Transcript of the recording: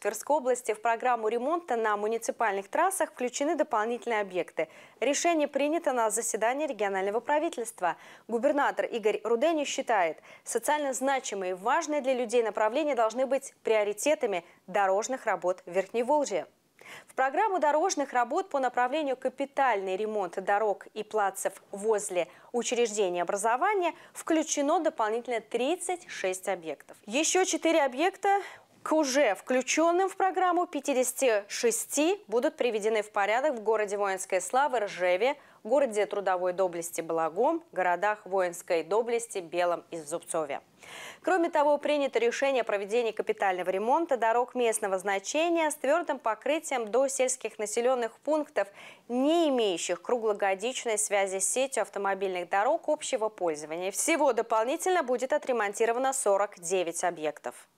В Тверской области в программу ремонта на муниципальных трассах включены дополнительные объекты. Решение принято на заседании регионального правительства. Губернатор Игорь Руденю считает, социально значимые и важные для людей направления должны быть приоритетами дорожных работ в Верхневолжье. В программу дорожных работ по направлению капитальный ремонт дорог и плацев возле учреждений образования включено дополнительно 36 объектов. Еще 4 объекта к уже включенным в программу 56 будут приведены в порядок в городе воинской славы Ржеве, городе трудовой доблести Благом, городах воинской доблести Белом и Зубцове. Кроме того, принято решение о проведении капитального ремонта дорог местного значения с твердым покрытием до сельских населенных пунктов, не имеющих круглогодичной связи с сетью автомобильных дорог общего пользования. Всего дополнительно будет отремонтировано 49 объектов.